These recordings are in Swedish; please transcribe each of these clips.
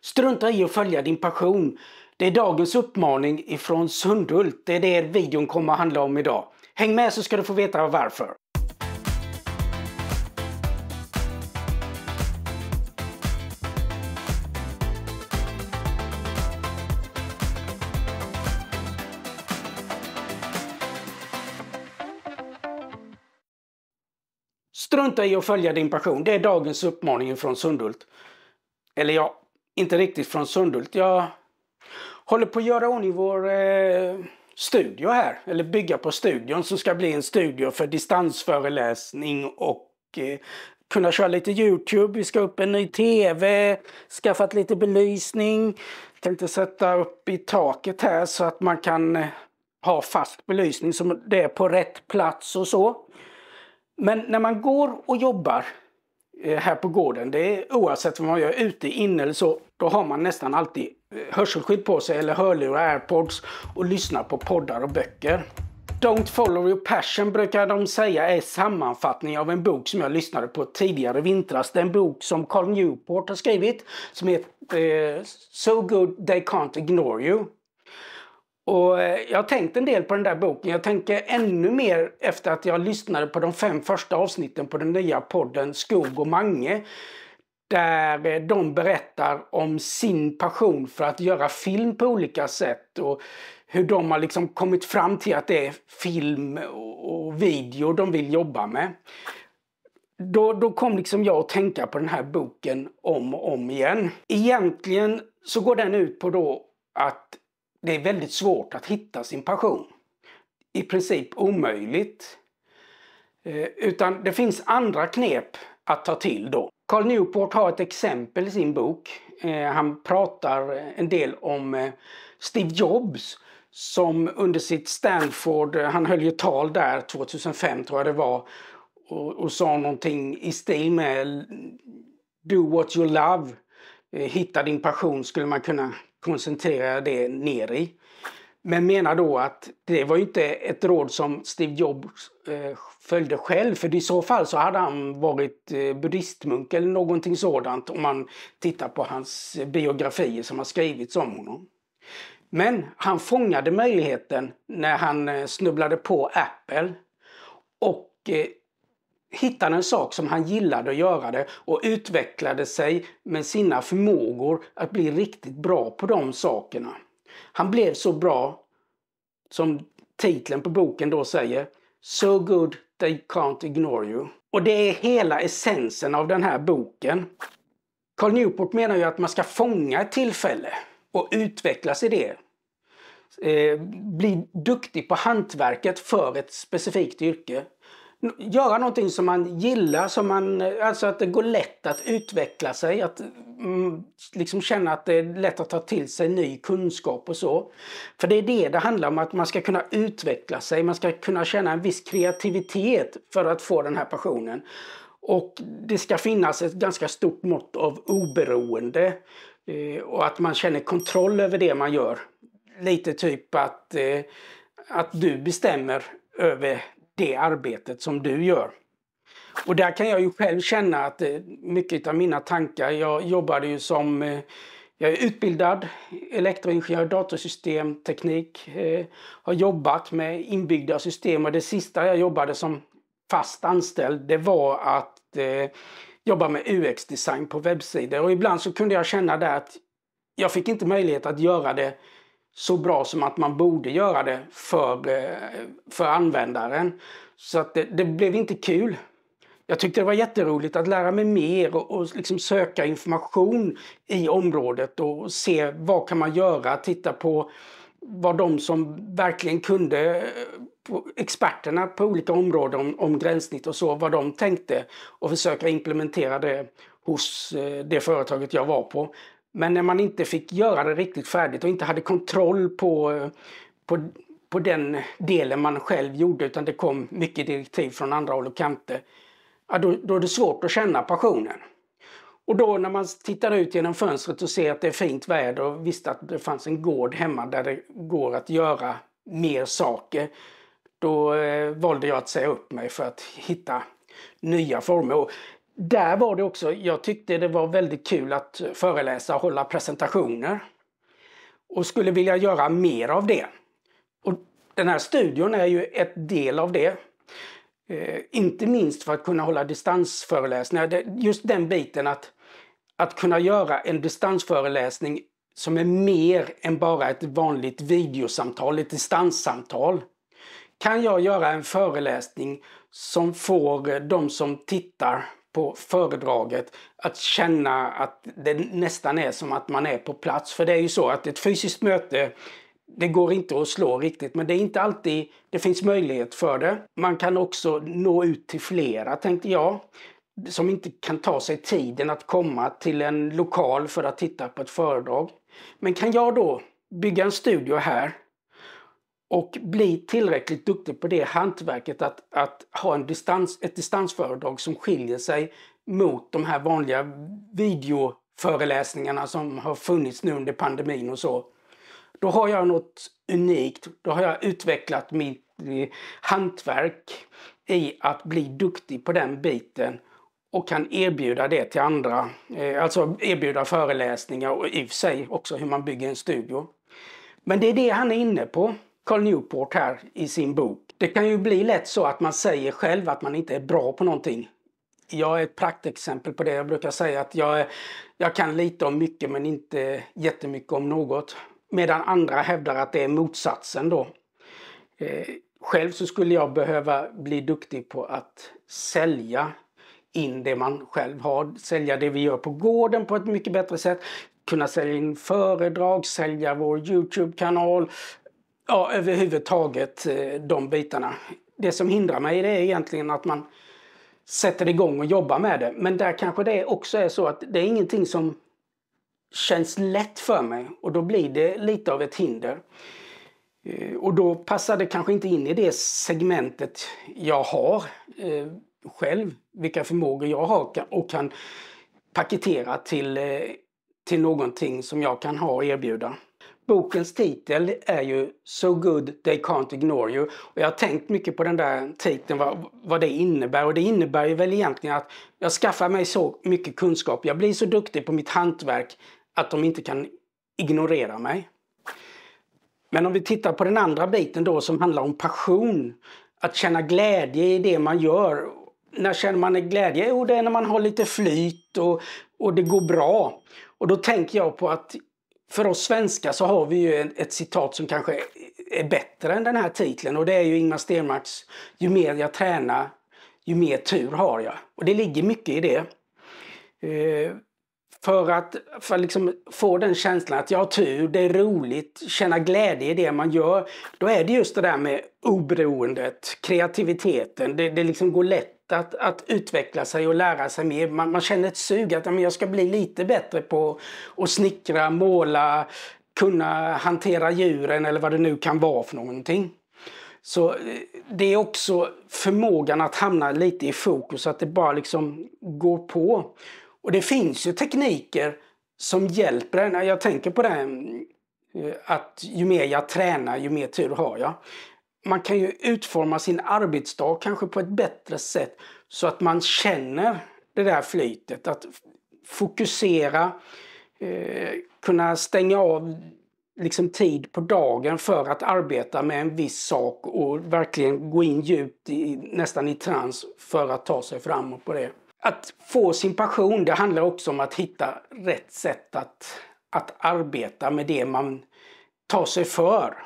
Strunta i att följa din passion. Det är dagens uppmaning ifrån Sundhult. Det är det videon kommer att handla om idag. Häng med så ska du få veta varför. Strunta i att följa din passion. Det är dagens uppmaning från Sundhult. Eller ja, inte riktigt från Sundhult. Jag håller på att göra ordning vår eh, studio här, eller bygga på studion som ska bli en studio för distansföreläsning och eh, kunna köra lite Youtube. Vi ska upp en ny TV, skaffat lite belysning. Tänkte sätta upp i taket här så att man kan eh, ha fast belysning som det är på rätt plats och så. Men när man går och jobbar Eh, här på gården, det är oavsett om man gör ute, inne eller så, då har man nästan alltid eh, hörselskydd på sig eller hörlurar, airpods och lyssnar på poddar och böcker. Don't follow your passion brukar de säga är sammanfattning av en bok som jag lyssnade på tidigare vintras. Det är en bok som Carl Newport har skrivit som heter eh, So good they can't ignore you. Och eh, jag tänkt en del på den där boken. Jag tänker ännu mer efter att jag lyssnade på de fem första avsnitten på den nya podden Skog och Mange. Där eh, de berättar om sin passion för att göra film på olika sätt. Och hur de har liksom kommit fram till att det är film och video de vill jobba med. Då, då kom liksom jag att tänka på den här boken om och om igen. Egentligen så går den ut på då att det är väldigt svårt att hitta sin passion. I princip omöjligt. Eh, utan det finns andra knep att ta till då. Carl Newport har ett exempel i sin bok. Eh, han pratar en del om eh, Steve Jobs som under sitt Stanford, eh, han höll ju tal där 2005 tror jag det var och, och sa någonting i stil med Do what you love, eh, hitta din passion skulle man kunna koncentrerar jag det ner i. Men menar då att det var inte ett råd som Steve Jobs eh, följde själv för i så fall så hade han varit eh, buddhistmunk eller någonting sådant om man tittar på hans biografier som har skrivits om honom. Men han fångade möjligheten när han eh, snubblade på Apple och hittade en sak som han gillade att göra det och utvecklade sig med sina förmågor att bli riktigt bra på de sakerna. Han blev så bra, som titeln på boken då säger, So good they can't ignore you. Och det är hela essensen av den här boken. Carl Newport menar ju att man ska fånga ett tillfälle och utvecklas i det. Eh, bli duktig på hantverket för ett specifikt yrke göra någonting som man gillar, som man, alltså att det går lätt att utveckla sig, att mm, liksom känna att det är lätt att ta till sig ny kunskap och så. För det är det det handlar om, att man ska kunna utveckla sig, man ska kunna känna en viss kreativitet för att få den här passionen. Och det ska finnas ett ganska stort mått av oberoende eh, och att man känner kontroll över det man gör. Lite typ att, eh, att du bestämmer över det arbetet som du gör. Och där kan jag ju själv känna att eh, mycket av mina tankar, jag jobbade ju som, eh, jag är utbildad elektroingenjör, datorsystem, teknik, eh, har jobbat med inbyggda system och det sista jag jobbade som fast anställd det var att jobba med UX-design på webbsidor och ibland så kunde jag känna där att jag fick inte möjlighet att göra det så bra som att man borde göra det för, eh, för användaren. Så att det, det blev inte kul. Jag tyckte det var jätteroligt att lära mig mer och, och liksom söka information i området och se vad kan man göra, titta på vad de som verkligen kunde, eh, experterna på olika områden om, om gränssnitt och så, vad de tänkte och försöka implementera det hos eh, det företaget jag var på. Men när man inte fick göra det riktigt färdigt och inte hade kontroll på, på, på den delen man själv gjorde utan det kom mycket direktiv från andra håll och kanter. Ja, då, då är det svårt att känna passionen. Och då när man tittar ut genom fönstret och ser att det är fint väder och visste att det fanns en gård hemma där det går att göra mer saker. Då eh, valde jag att säga upp mig för att hitta nya former. Och där var det också, jag tyckte det var väldigt kul att föreläsa och hålla presentationer. Och skulle vilja göra mer av det. Och den här studion är ju ett del av det. Eh, inte minst för att kunna hålla distansföreläsningar. Just den biten att, att kunna göra en distansföreläsning som är mer än bara ett vanligt videosamtal, ett distanssamtal. Kan jag göra en föreläsning som får de som tittar på föredraget att känna att det nästan är som att man är på plats. För det är ju så att ett fysiskt möte det går inte att slå riktigt men det är inte alltid det finns möjlighet för det. Man kan också nå ut till flera tänkte jag som inte kan ta sig tiden att komma till en lokal för att titta på ett föredrag. Men kan jag då bygga en studio här och bli tillräckligt duktig på det hantverket att, att ha en distans, ett distansföredrag som skiljer sig mot de här vanliga videoföreläsningarna som har funnits nu under pandemin och så. Då har jag något unikt, då har jag utvecklat mitt eh, hantverk i att bli duktig på den biten och kan erbjuda det till andra. Eh, alltså erbjuda föreläsningar och i och för sig också hur man bygger en studio. Men det är det han är inne på. Carl Newport här i sin bok. Det kan ju bli lätt så att man säger själv att man inte är bra på någonting. Jag är ett praktexempel på det. Jag brukar säga att jag, jag kan lite om mycket men inte jättemycket om något. Medan andra hävdar att det är motsatsen då. Eh, själv så skulle jag behöva bli duktig på att sälja in det man själv har. Sälja det vi gör på gården på ett mycket bättre sätt. Kunna sälja in föredrag, sälja vår Youtube-kanal, ja, överhuvudtaget eh, de bitarna. Det som hindrar mig det är egentligen att man sätter igång och jobbar med det. Men där kanske det också är så att det är ingenting som känns lätt för mig och då blir det lite av ett hinder. Eh, och då passar det kanske inte in i det segmentet jag har eh, själv, vilka förmågor jag har och kan paketera till, till någonting som jag kan ha och erbjuda. Bokens titel är ju So good they can't ignore you. Och jag har tänkt mycket på den där titeln, vad, vad det innebär. Och det innebär ju väl egentligen att jag skaffar mig så mycket kunskap, jag blir så duktig på mitt hantverk att de inte kan ignorera mig. Men om vi tittar på den andra biten då som handlar om passion. Att känna glädje i det man gör. När känner man glädje? Jo, det är när man har lite flyt och, och det går bra. Och då tänker jag på att för oss svenskar så har vi ju ett citat som kanske är bättre än den här titeln och det är ju Ingmar Stenmarks Ju mer jag tränar, ju mer tur har jag. Och det ligger mycket i det. Eh, för att, för liksom få den känslan att jag har tur, det är roligt, känna glädje i det man gör. Då är det just det där med oberoendet, kreativiteten. Det, det liksom går lätt att, att utveckla sig och lära sig mer. Man, man känner ett sug att men jag ska bli lite bättre på att snickra, måla, kunna hantera djuren eller vad det nu kan vara för någonting. Så eh, det är också förmågan att hamna lite i fokus, att det bara liksom går på. Och det finns ju tekniker som hjälper en. Jag tänker på det eh, att ju mer jag tränar ju mer tur har jag. Man kan ju utforma sin arbetsdag kanske på ett bättre sätt så att man känner det där flytet. Att fokusera, eh, kunna stänga av liksom tid på dagen för att arbeta med en viss sak och verkligen gå in djupt i, nästan i trans för att ta sig framåt på det. Att få sin passion, det handlar också om att hitta rätt sätt att, att arbeta med det man tar sig för.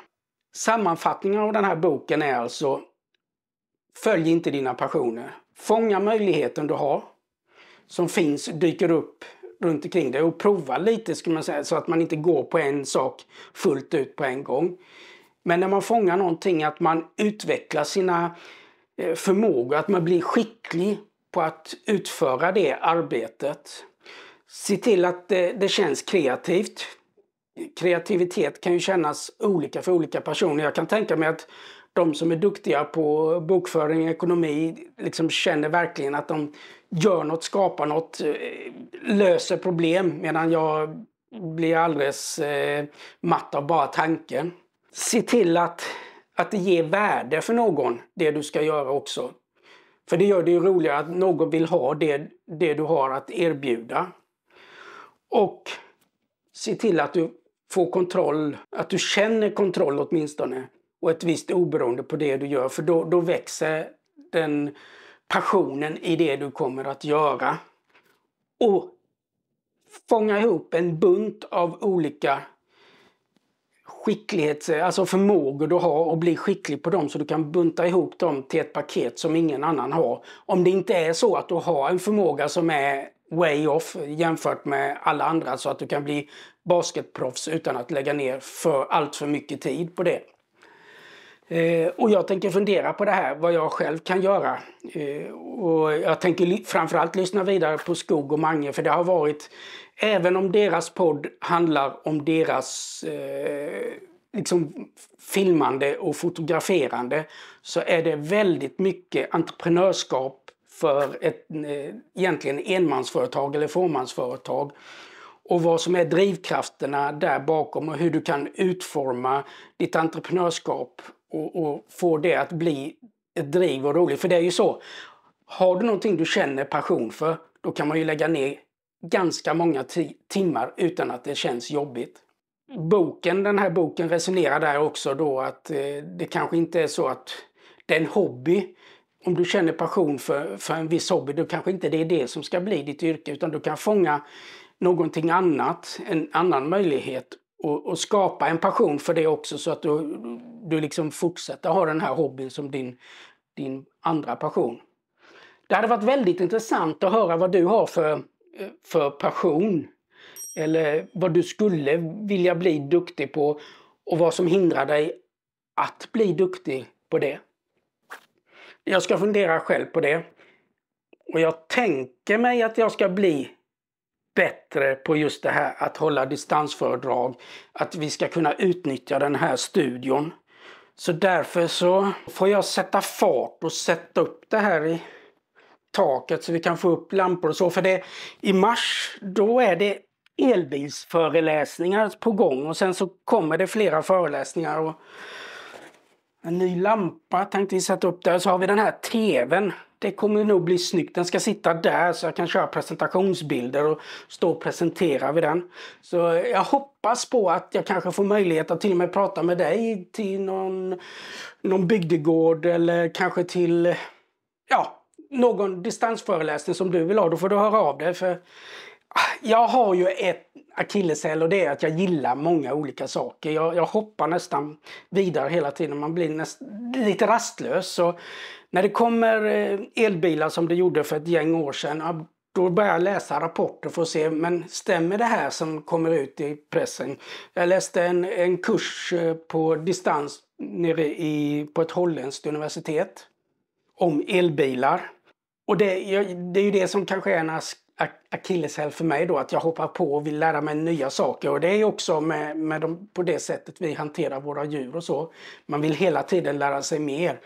Sammanfattningen av den här boken är alltså Följ inte dina passioner. Fånga möjligheten du har som finns, dyker upp runt omkring dig och prova lite skulle man säga så att man inte går på en sak fullt ut på en gång. Men när man fångar någonting att man utvecklar sina eh, förmågor, att man blir skicklig på att utföra det arbetet. Se till att det, det känns kreativt. Kreativitet kan ju kännas olika för olika personer. Jag kan tänka mig att de som är duktiga på bokföring och ekonomi liksom känner verkligen att de gör något, skapar något, eh, löser problem medan jag blir alldeles eh, matt av bara tanken. Se till att, att det ger värde för någon, det du ska göra också. För det gör det ju roligare att någon vill ha det, det du har att erbjuda. Och se till att du får kontroll, att du känner kontroll åtminstone. Och ett visst oberoende på det du gör för då, då växer den passionen i det du kommer att göra. Och fånga ihop en bunt av olika skicklighet, eh, alltså förmågor du har och bli skicklig på dem så du kan bunta ihop dem till ett paket som ingen annan har. Om det inte är så att du har en förmåga som är way off jämfört med alla andra så att du kan bli basketproffs utan att lägga ner för allt för mycket tid på det. Eh, och jag tänker fundera på det här, vad jag själv kan göra. Eh, och jag tänker framförallt lyssna vidare på Skog och Mange för det har varit, även om deras podd handlar om deras eh, liksom filmande och fotograferande så är det väldigt mycket entreprenörskap för ett eh, egentligen enmansföretag eller fåmansföretag och vad som är drivkrafterna där bakom och hur du kan utforma ditt entreprenörskap och, och få det att bli ett driv och roligt. För det är ju så, har du någonting du känner passion för, då kan man ju lägga ner ganska många timmar utan att det känns jobbigt. Boken, den här boken resonerar där också då att eh, det kanske inte är så att det är en hobby. Om du känner passion för, för en viss hobby, då kanske inte det är det som ska bli ditt yrke utan du kan fånga någonting annat, en annan möjlighet och, och, skapa en passion för det också så att du, du liksom fortsätter ha den här hobbyn som din, din andra passion. Det hade varit väldigt intressant att höra vad du har för, för passion. Eller vad du skulle vilja bli duktig på och vad som hindrar dig att bli duktig på det. Jag ska fundera själv på det. Och jag tänker mig att jag ska bli bättre på just det här att hålla distansföredrag. Att vi ska kunna utnyttja den här studion. Så därför så får jag sätta fart och sätta upp det här i taket så vi kan få upp lampor och så. För det, i mars då är det elbilsföreläsningar på gång och sen så kommer det flera föreläsningar. Och en ny lampa tänkte vi sätta upp där. Så har vi den här tvn det kommer nog bli snyggt. Den ska sitta där så jag kan köra presentationsbilder och stå och presentera vid den. Så jag hoppas på att jag kanske får möjlighet att till och med prata med dig till någon, någon bygdegård eller kanske till ja, någon distansföreläsning som du vill ha. Då får du höra av dig. För jag har ju ett akilleshäl och det är att jag gillar många olika saker. Jag, jag hoppar nästan vidare hela tiden. Man blir näst, lite rastlös. Så när det kommer eh, elbilar som det gjorde för ett gäng år sedan då börjar jag läsa rapporter för att se, men stämmer det här som kommer ut i pressen? Jag läste en, en kurs eh, på distans nere i, på ett holländskt universitet om elbilar. Och det, det är ju det som kanske är en ask akilleshäl för mig då, att jag hoppar på och vill lära mig nya saker. Och det är också med, med de, på det sättet vi hanterar våra djur och så. Man vill hela tiden lära sig mer.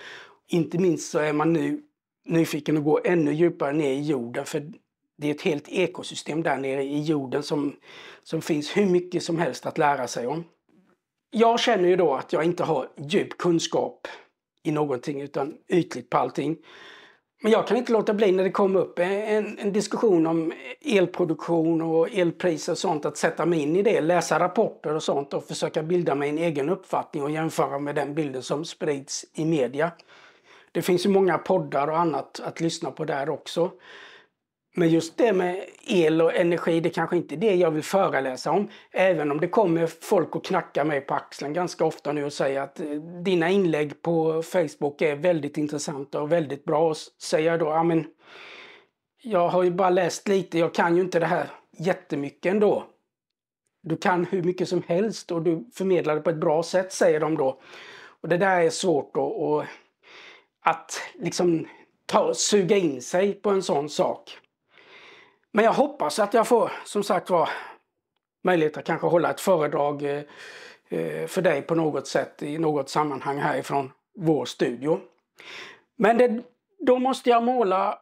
Inte minst så är man nu nyfiken att gå ännu djupare ner i jorden för det är ett helt ekosystem där nere i jorden som, som finns hur mycket som helst att lära sig om. Jag känner ju då att jag inte har djup kunskap i någonting utan ytligt på allting. Men jag kan inte låta bli när det kom upp en, en, diskussion om elproduktion och elpriser och sånt att sätta mig in i det, läsa rapporter och sånt och försöka bilda mig en egen uppfattning och jämföra med den bilden som sprids i media. Det finns ju många poddar och annat att lyssna på där också. Men just det med el och energi, det kanske inte är det jag vill föreläsa om. Även om det kommer folk och knackar mig på axeln ganska ofta nu och säger att eh, dina inlägg på Facebook är väldigt intressanta och väldigt bra. Och säger jag då, ja men jag har ju bara läst lite, jag kan ju inte det här jättemycket ändå. Du kan hur mycket som helst och du förmedlar det på ett bra sätt, säger de då. Och det där är svårt då, och att liksom ta, suga in sig på en sån sak. Men jag hoppas att jag får, som sagt var, möjlighet att kanske hålla ett föredrag eh, eh, för dig på något sätt i något sammanhang härifrån vår studio. Men det, då måste jag måla,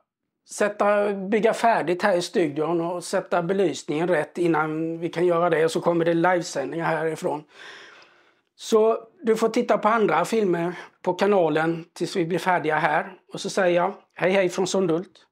sätta, bygga färdigt här i studion och sätta belysningen rätt innan vi kan göra det. Och Så kommer det livesändningar härifrån. Så du får titta på andra filmer på kanalen tills vi blir färdiga här. Och så säger jag hej hej från Sundhult.